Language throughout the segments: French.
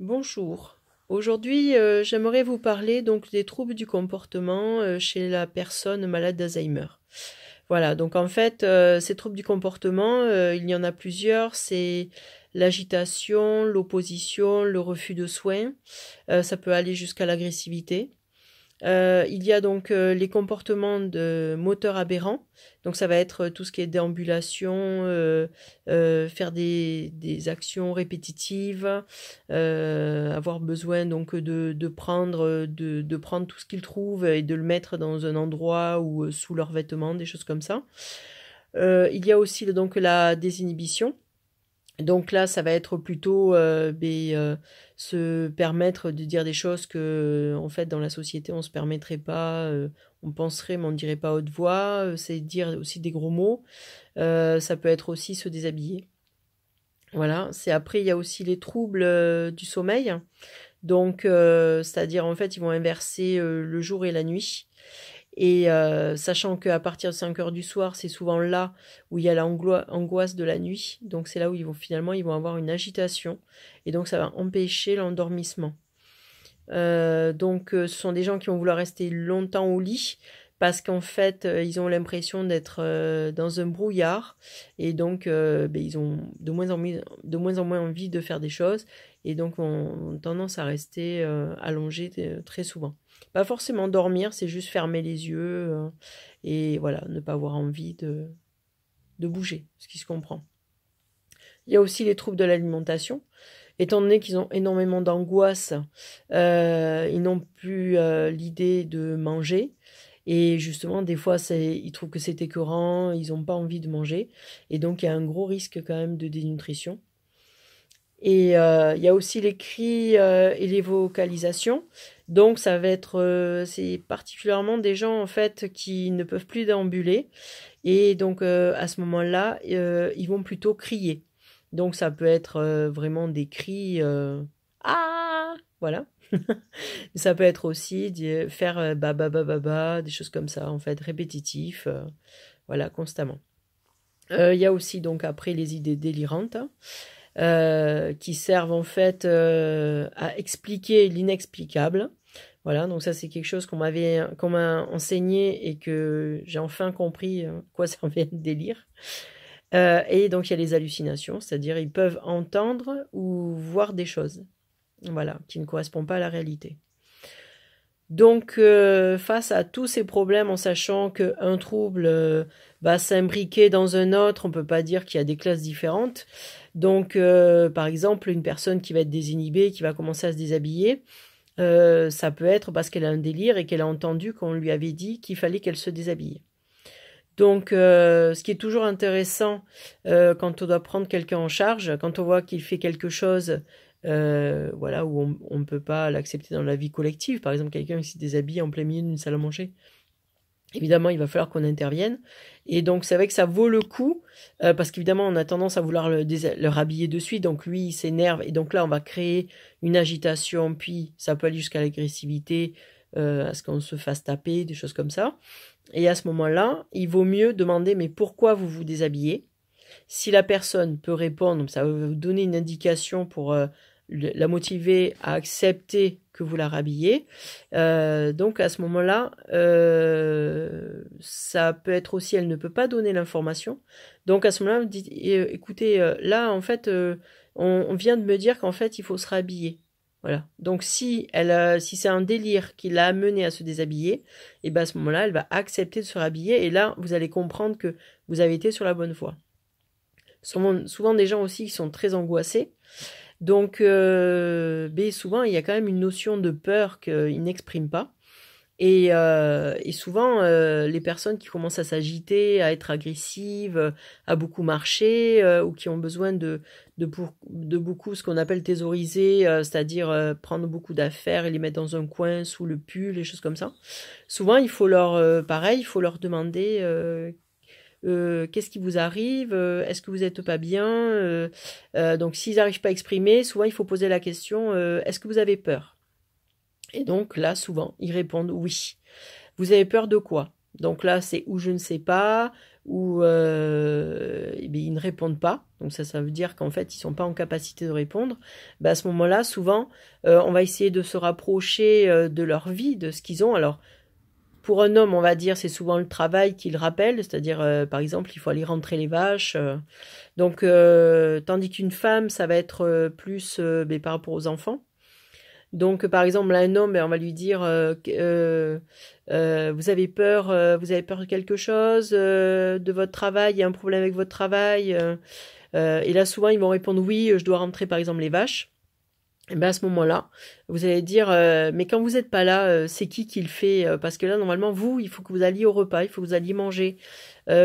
Bonjour. Aujourd'hui, euh, j'aimerais vous parler donc des troubles du comportement euh, chez la personne malade d'Alzheimer. Voilà, donc en fait, euh, ces troubles du comportement, il y en a plusieurs, c'est l'agitation, l'opposition, le refus de soins, ça peut aller jusqu'à l'agressivité. Euh, il y a donc euh, les comportements de moteurs aberrants. Donc ça va être euh, tout ce qui est déambulation, faire des, actions répétitives, avoir besoin donc de, prendre de, de, prendre tout ce qu'ils trouvent et de le mettre dans un endroit ou sous leurs vêtements, des choses comme ça. il y a aussi donc la désinhibition. Donc là, ça va être plutôt euh, ben, euh, se permettre de dire des choses que, euh, en fait, dans la société, on ne se permettrait pas, euh, on penserait, mais on ne dirait pas haute voix. C'est dire aussi des gros mots. ça peut être aussi se déshabiller. Voilà. C'est après, il y a aussi les troubles du sommeil. Donc, c'est-à-dire, en fait, ils vont inverser le jour et la nuit. Et euh, sachant qu'à partir de 5 heures du soir, c'est souvent là où il y a l'angoisse de la nuit. Donc c'est là où ils vont finalement ils vont avoir une agitation. Et donc ça va empêcher l'endormissement. Euh, donc euh, ce sont des gens qui vont vouloir rester longtemps au lit parce qu'en fait, euh, ils ont l'impression d'être euh, dans un brouillard et donc euh, ben, ils ont de moins, en moins, envie de faire des choses et donc ont tendance à rester allongés très souvent. Pas forcément dormir, c'est juste fermer les yeux et voilà, ne pas avoir envie de, de bouger, ce qui se comprend. Il y a aussi les troubles de l'alimentation étant donné qu'ils ont énormément d'angoisse, ils n'ont plus l'idée de manger. Et justement, des fois, ils trouvent que c'est écœurant, ils n'ont pas envie de manger. Et donc, il y a un gros risque quand même de dénutrition. Et euh, il y a aussi les cris euh, et les vocalisations. Donc ça va être, euh, c'est particulièrement des gens en fait qui ne peuvent plus déambuler. Et donc à ce moment-là, ils vont plutôt crier. Donc ça peut être vraiment des cris ah voilà ça peut être aussi faire euh, ba ba ba des choses comme ça, en fait, répétitif, euh, voilà, constamment. Euh, il y a aussi donc après les idées délirantes hein, qui servent en fait à expliquer l'inexplicable. Voilà, donc ça c'est quelque chose qu'on m'avait, m'a enseigné et que j'ai enfin compris quoi servait un délire. et donc il y a les hallucinations, c'est-à-dire ils peuvent entendre ou voir des choses. Voilà, qui ne correspond pas à la réalité. Donc, euh, face à tous ces problèmes, en sachant qu'un trouble euh, va s'imbriquer dans un autre, on ne peut pas dire qu'il y a des classes différentes. Donc, euh, par exemple, une personne qui va être désinhibée, qui va commencer à se déshabiller, ça peut être parce qu'elle a un délire et qu'elle a entendu qu'on lui avait dit qu'il fallait qu'elle se déshabille. Donc, ce qui est toujours intéressant quand on doit prendre quelqu'un en charge, quand on voit qu'il fait quelque chose euh, voilà, où on ne peut pas l'accepter dans la vie collective. Par exemple, quelqu'un qui se déshabille en plein milieu d'une salle à manger. Évidemment, il va falloir qu'on intervienne. Et donc, c'est vrai que ça vaut le coup, euh, parce qu'évidemment, on a tendance à vouloir le, le rhabiller de suite. Donc, lui, il s'énerve. Et donc là, on va créer une agitation, puis ça peut aller jusqu'à l'agressivité, euh, à ce qu'on se fasse taper, des choses comme ça. Et à ce moment-là, il vaut mieux demander, mais pourquoi vous vous déshabillez si la personne peut répondre, ça va vous donner une indication pour euh, la motiver à accepter que vous la rhabillez. Euh, donc à ce moment-là, euh, ça peut être aussi, elle ne peut pas donner l'information. Donc à ce moment-là, vous dites, écoutez, là en fait, on, vient de me dire qu'en fait, il faut se rhabiller. Voilà. Donc si elle, si c'est un délire qui l'a amené à se déshabiller, et eh ben à ce moment-là, elle va accepter de se rhabiller et là, vous allez comprendre que vous avez été sur la bonne voie souvent, souvent des gens aussi qui sont très angoissés. Donc, euh, ben, souvent, il y a quand même une notion de peur qu'ils n'expriment pas. Et, euh, souvent, euh, les personnes qui commencent à s'agiter, à être agressives, à beaucoup marcher, euh, ou qui ont besoin de, de, de beaucoup ce qu'on appelle thésauriser, c'est-à-dire prendre beaucoup d'affaires et les mettre dans un coin, sous le pull, les choses comme ça, souvent, il faut leur, pareil, il faut leur demander euh, qu'est-ce qui vous arrive, euh, est-ce que vous n'êtes pas bien. Euh, donc s'ils n'arrivent pas à exprimer, souvent il faut poser la question, est-ce que vous avez peur Et donc là, souvent, ils répondent oui. Vous avez peur de quoi Donc là, c'est ou je ne sais pas, ou eh ils ne répondent pas. Donc ça, ça veut dire qu'en fait, ils sont pas en capacité de répondre. Bah à ce moment-là, souvent, on va essayer de se rapprocher de leur vie, de ce qu'ils ont. Alors, pour un homme, on va dire, c'est souvent le travail qu'il rappelle, c'est-à-dire, euh, par exemple, il faut aller rentrer les vaches. Euh. donc, euh, tandis qu'une femme, ça va être plus ben, par rapport aux enfants. Donc, par exemple, un homme, ben, on va lui dire, vous avez peur, vous avez peur de quelque chose, de votre travail, il y a un problème avec votre travail. et là, souvent, ils vont répondre, oui, je dois rentrer, par exemple, les vaches et eh bien à ce moment-là, vous allez dire, euh, mais quand vous n'êtes pas là, euh, c'est qui qui le fait euh, Parce que là, normalement, vous, il faut que vous alliez au repas, il faut que vous alliez manger.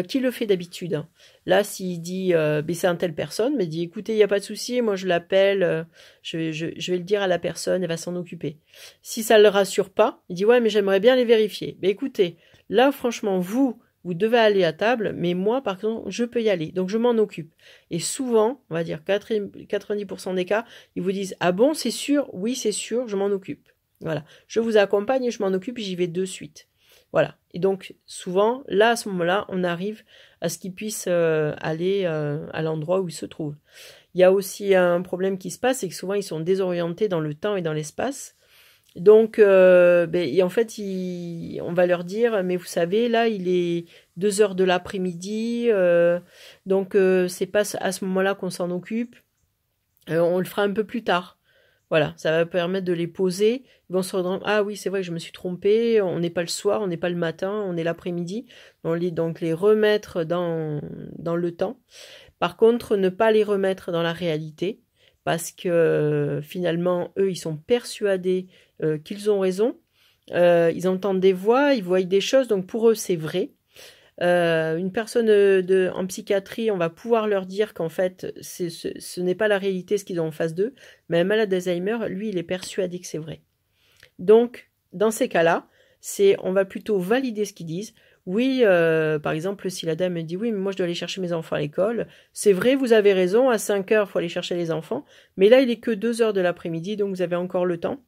qui le fait d'habitude hein Là, s'il dit, c'est un tel personne, mais il dit, écoutez, il n'y a pas de souci, moi je l'appelle, je, je, vais le dire à la personne, elle va s'en occuper. Si ça ne le rassure pas, il dit, ouais, mais j'aimerais bien les vérifier. Mais écoutez, là, franchement, vous, vous devez aller à table, mais moi, par contre, je peux y aller, donc je m'en occupe. Et souvent, on va dire 90% des cas, ils vous disent Ah bon, c'est sûr Oui, c'est sûr, je m'en occupe. Voilà, je vous accompagne, je m'en occupe, j'y vais de suite. Voilà. Et donc, souvent, là, à ce moment-là, on arrive à ce qu'ils puissent euh, aller euh, à l'endroit où ils se trouvent. Il y a aussi un problème qui se passe, c'est que souvent, ils sont désorientés dans le temps et dans l'espace. Donc, euh, ben, en fait, on va leur dire, mais vous savez, là, il est 2 heures de l'après-midi, euh, donc euh, c'est pas à ce moment-là qu'on s'en occupe. on le fera un peu plus tard. Voilà, ça va permettre de les poser. Ils vont se rendre ah oui, c'est vrai je me suis trompé, on n'est pas le soir, on n'est pas le matin, on est l'après-midi. Les, donc les remettre dans, dans le temps. Par contre, ne pas les remettre dans la réalité, parce que finalement, eux, ils sont persuadés euh, qu'ils ont raison. Euh, ils entendent des voix, ils voient des choses, donc pour eux c'est vrai. Euh, une personne en psychiatrie, on va pouvoir leur dire qu'en fait ce, n'est pas la réalité ce qu'ils ont en face d'eux, mais un malade d'Alzheimer, lui, il est persuadé que c'est vrai. Donc, dans ces cas-là, on va plutôt valider ce qu'ils disent. Oui, par exemple, si la dame me dit oui, mais moi je dois aller chercher mes enfants à l'école, c'est vrai, vous avez raison, à 5 heures, il faut aller chercher les enfants, mais là il est que 2 heures de l'après-midi, donc vous avez encore le temps.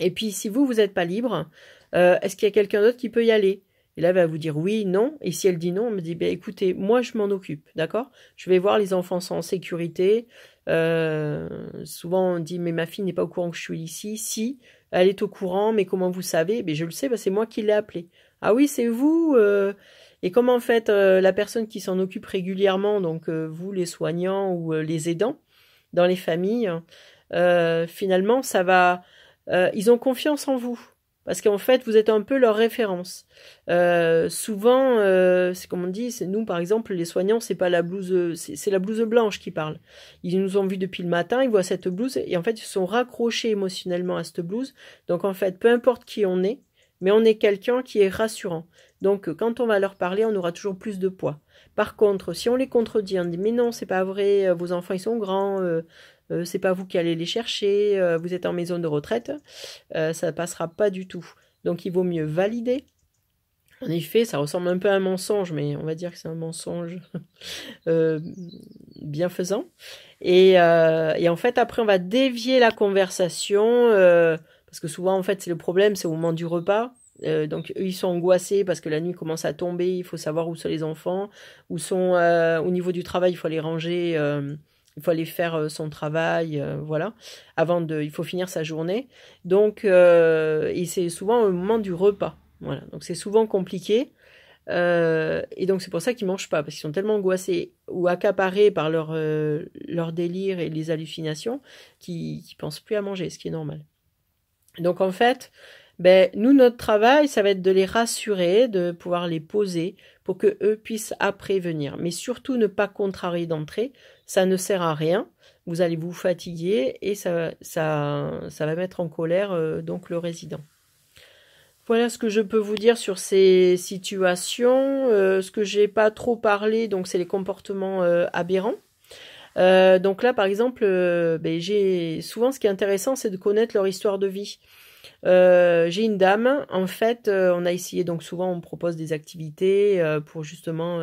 Et puis, si vous, vous n'êtes pas libre, euh, est-ce qu'il y a quelqu'un d'autre qui peut y aller Et là, elle va vous dire oui, non. Et si elle dit non, on me dit, bah, écoutez, moi, je m'en occupe, d'accord Je vais voir, les enfants sans sécurité. Euh, souvent, on dit, mais ma fille n'est pas au courant que je suis ici. Si, elle est au courant, mais comment vous savez Mais ben, Je le sais, c'est moi qui l'ai appelée. Ah oui, c'est vous euh. Et comment en fait, la personne qui s'en occupe régulièrement, donc vous, les soignants ou les aidants dans les familles, finalement, ça va euh, ils ont confiance en vous. Parce qu'en fait, vous êtes un peu leur référence. Euh, souvent, euh, c'est comme on dit, c'est nous par exemple, les soignants, c'est pas la blouse, c'est la blouse blanche qui parle. Ils nous ont vus depuis le matin, ils voient cette blouse et en fait, ils sont raccrochés émotionnellement à cette blouse. Donc en fait, peu importe qui on est, mais on est quelqu'un qui est rassurant. Donc quand on va leur parler, on aura toujours plus de poids. Par contre, si on les contredit, on dit mais non, c'est pas vrai, vos enfants ils sont grands, euh, c'est pas vous qui allez les chercher, euh, vous êtes en maison de retraite, ça euh, ça passera pas du tout. Donc il vaut mieux valider. En effet, ça ressemble un peu à un mensonge, mais on va dire que c'est un mensonge bienfaisant. Et, en fait, après, on va dévier la conversation, parce que souvent, en fait, c'est le problème, c'est au moment du repas. donc eux, ils sont angoissés parce que la nuit commence à tomber, il faut savoir où sont les enfants, où sont au niveau du travail, il faut les ranger il faut aller faire euh, son travail, euh, voilà, avant de, il faut finir sa journée. Donc, euh, et c'est souvent au moment du repas, voilà. Donc c'est souvent compliqué. et donc c'est pour ça qu'ils mangent pas, parce qu'ils sont tellement angoissés ou accaparés par leur, leur délire et les hallucinations qu'ils, ne pensent plus à manger, ce qui est normal. Donc en fait, ben, nous, notre travail, ça va être de les rassurer, de pouvoir les poser pour que eux puissent après venir. Mais surtout, ne pas contrarier d'entrée. Ça ne sert à rien. Vous allez vous fatiguer et ça, ça, ça va mettre en colère euh, donc le résident. Voilà ce que je peux vous dire sur ces situations. Euh, ce que j'ai pas trop parlé, donc c'est les comportements euh, aberrants. donc là, par exemple, ben, j'ai souvent ce qui est intéressant, c'est de connaître leur histoire de vie. Euh, j'ai une dame. En fait, euh, on a essayé, donc souvent on propose des activités euh, pour justement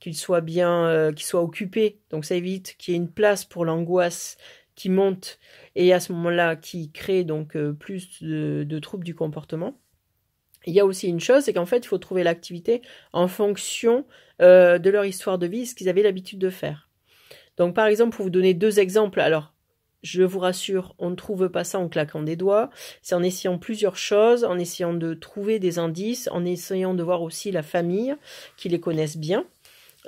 qu'il soit bien, qu'il soit occupé. Donc ça évite qu'il y ait une place pour l'angoisse qui monte et à ce moment-là qui crée donc plus de, de, troubles du comportement. Il y a aussi une chose, c'est qu'en fait, il faut trouver l'activité en fonction de leur histoire de vie, ce qu'ils avaient l'habitude de faire. Donc par exemple, pour vous donner deux exemples, alors je vous rassure, on ne trouve pas ça en claquant des doigts. C'est en essayant plusieurs choses, en essayant de trouver des indices, en essayant de voir aussi la famille, qui les connaissent bien.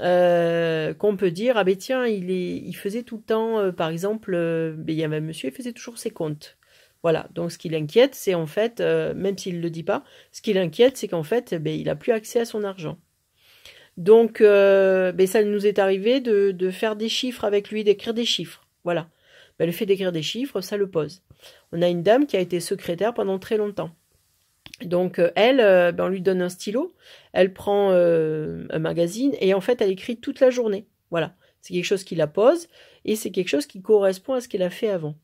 Euh, qu'on peut dire ah ben tiens il est il faisait tout le temps euh, par exemple euh, ben, il y avait un monsieur il faisait toujours ses comptes voilà donc ce qui l'inquiète c'est en fait même s'il ne le dit pas ce qui l'inquiète c'est qu'en fait ben, il a plus accès à son argent donc ben, ça nous est arrivé de, de faire des chiffres avec lui d'écrire des chiffres voilà bah, le fait d'écrire des chiffres, ça le pose. On a une dame qui a été secrétaire pendant très longtemps. Donc euh, elle, ben, on lui donne un stylo, elle prend euh, un magazine et en fait elle écrit toute la journée. Voilà, c'est quelque chose qui la pose et c'est quelque chose qui correspond à ce qu'elle a fait avant.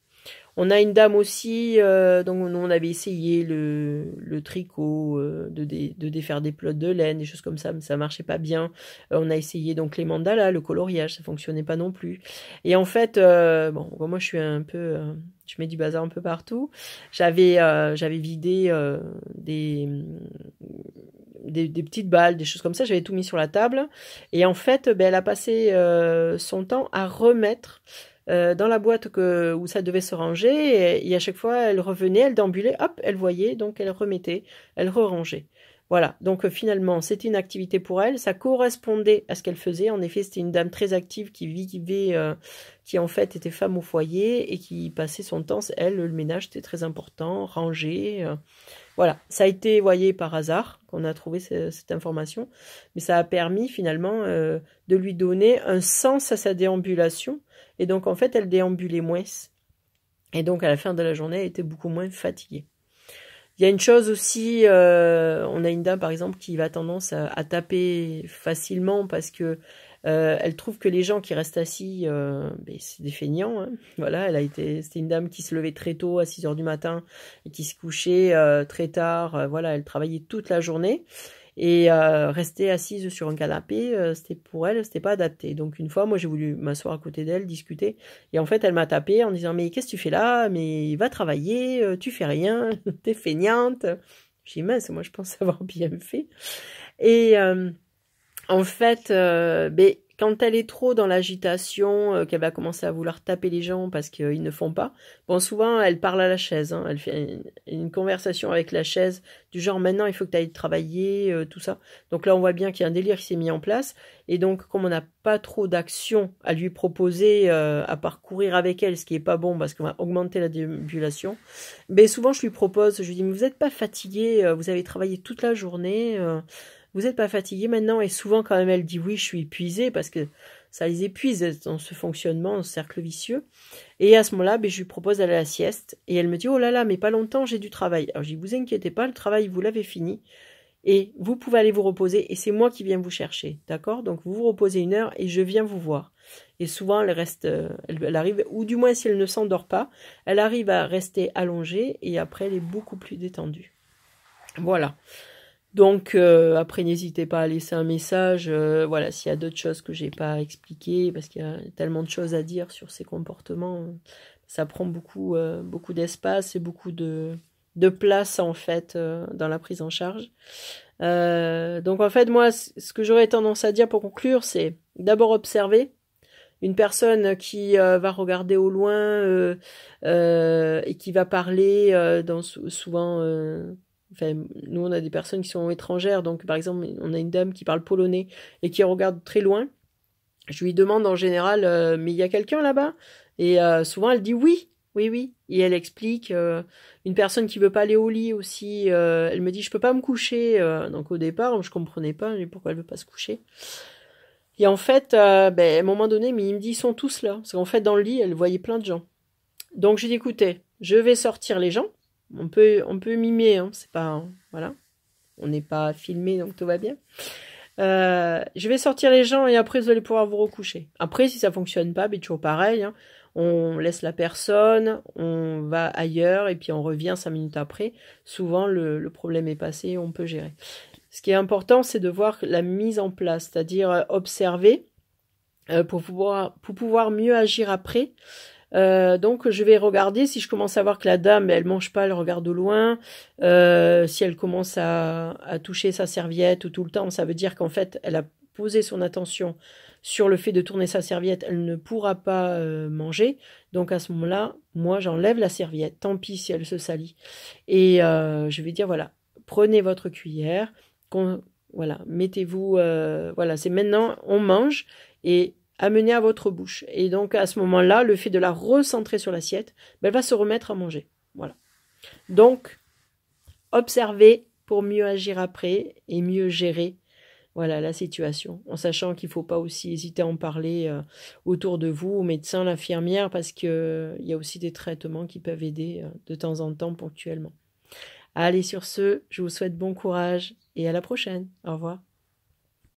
On a une dame aussi, euh, donc on avait essayé le, tricot, euh, de, défaire des plots de laine, des choses comme ça, mais ça marchait pas bien. Euh, on a essayé donc les mandalas, le coloriage, ça fonctionnait pas non plus. Et en fait, bon, moi je suis un peu, je mets du bazar un peu partout. J'avais, j'avais vidé des petites balles, des choses comme ça. J'avais tout mis sur la table. Et en fait, ben, elle a passé son temps à remettre euh, dans la boîte que, où ça devait se ranger, et, à chaque fois, elle revenait, elle d'ambulait, hop, elle voyait, donc elle remettait, elle re voilà, donc euh, finalement, c'était une activité pour elle, ça correspondait à ce qu'elle faisait. En effet, c'était une dame très active qui vivait, euh, qui en fait était femme au foyer et qui passait son temps, elle, le ménage était très important, rangé. Euh. voilà, ça a été, voyez, par hasard qu'on a trouvé cette information, mais ça a permis finalement de lui donner un sens à sa déambulation. Et donc, en fait, elle déambulait moins. Et donc, à la fin de la journée, elle était beaucoup moins fatiguée. Il y a une chose aussi, euh, on a une dame par exemple qui va tendance à, taper facilement parce que euh, elle trouve que les gens qui restent assis, euh, ben, c'est des feignants. Hein. Voilà, elle a été, c'était une dame qui se levait très tôt à 6 heures du matin et qui se couchait très tard. voilà, elle travaillait toute la journée. Et euh, rester assise sur un canapé, euh, c'était pour elle, c'était pas adapté. Donc une fois, moi j'ai voulu m'asseoir à côté d'elle, discuter. Et en fait, elle m'a tapé en disant Mais qu'est-ce que tu fais là Mais va travailler, euh, tu fais rien, t'es feignante. J'ai dit Mince, moi je pense avoir bien fait. Et euh, en fait, ben, quand elle est trop dans l'agitation, euh, qu'elle va commencer à vouloir taper les gens parce qu'ils ne font pas, bon, souvent, elle parle à la chaise. Hein. elle fait une, conversation avec la chaise, du genre maintenant, il faut que tu ailles travailler, euh, tout ça. Donc là, on voit bien qu'il y a un délire qui s'est mis en place. Et donc, comme on n'a pas trop d'action à lui proposer, euh, à parcourir avec elle, ce qui n'est pas bon parce qu'on va augmenter la débulation. mais ben, souvent, je lui propose, je lui dis, mais vous n'êtes pas fatigué, vous avez travaillé toute la journée vous n'êtes pas fatigué maintenant Et souvent, quand même, elle dit oui, je suis épuisée parce que ça les épuise dans ce fonctionnement, dans ce cercle vicieux. Et à ce moment-là, ben, je lui propose d'aller à la sieste. Et elle me dit, oh là là, mais pas longtemps, j'ai du travail. Alors je dis, vous inquiétez pas, le travail, vous l'avez fini. Et vous pouvez aller vous reposer. Et c'est moi qui viens vous chercher. D'accord Donc vous vous reposez une heure et je viens vous voir. Et souvent, elle reste, euh, elle, arrive, ou du moins si elle ne s'endort pas, elle arrive à rester allongée et après, elle est beaucoup plus détendue. Voilà. Donc euh, après n'hésitez pas à laisser un message, euh, voilà s'il y a d'autres choses que j'ai pas expliquées parce qu'il y a tellement de choses à dire sur ces comportements, euh, ça prend beaucoup beaucoup d'espace et beaucoup de, de place en fait dans la prise en charge. donc en fait moi ce que j'aurais tendance à dire pour conclure c'est d'abord observer une personne qui va regarder au loin et qui va parler dans souvent nous, on a des personnes qui sont étrangères. Donc, par exemple, on a une dame qui parle polonais et qui regarde très loin. Je lui demande en général, euh, mais il y a quelqu'un là-bas Et euh, souvent, elle dit oui, oui, oui. Et elle explique. Euh, une personne qui veut pas aller au lit aussi, elle me dit, je peux pas me coucher. donc, au départ, je comprenais pas pourquoi elle veut pas se coucher. Et en fait, ben, à un moment donné, mais il me dit, ils sont tous là. Parce qu'en fait, dans le lit, elle voyait plein de gens. Donc, je dit, écoutez, je vais sortir les gens on peut, on peut mimer, hein, c'est pas. voilà. On n'est pas filmé, donc tout va bien. Euh, je vais sortir les gens et après vous allez pouvoir vous recoucher. Après, si ça fonctionne pas, mais ben, toujours pareil. Hein. on laisse la personne, on va ailleurs et puis on revient cinq minutes après. Souvent, le, problème est passé, on peut gérer. Ce qui est important, c'est de voir la mise en place, c'est-à-dire euh, observer euh, pour, pouvoir, pour pouvoir mieux agir après. Euh, donc je vais regarder si je commence à voir que la dame elle mange pas, elle regarde au loin. Euh, si elle commence à, toucher sa serviette tout le temps, ça veut dire qu'en fait elle a posé son attention sur le fait de tourner sa serviette, elle ne pourra pas euh, manger. Donc à ce moment-là, moi j'enlève la serviette. Tant pis si elle se salit. Et je vais dire voilà, prenez votre cuillère. Voilà, mettez-vous. voilà, c'est maintenant on mange et Amener à votre bouche. Et donc à ce moment-là, le fait de la recentrer sur l'assiette, ben, elle va se remettre à manger. Voilà. Donc, observez pour mieux agir après et mieux gérer voilà la situation, en sachant qu'il ne faut pas aussi hésiter à en parler euh, autour de vous, au médecin, l'infirmière, parce qu'il y a aussi des traitements qui peuvent aider euh, de temps en temps ponctuellement. Allez sur ce, je vous souhaite bon courage et à la prochaine. Au revoir.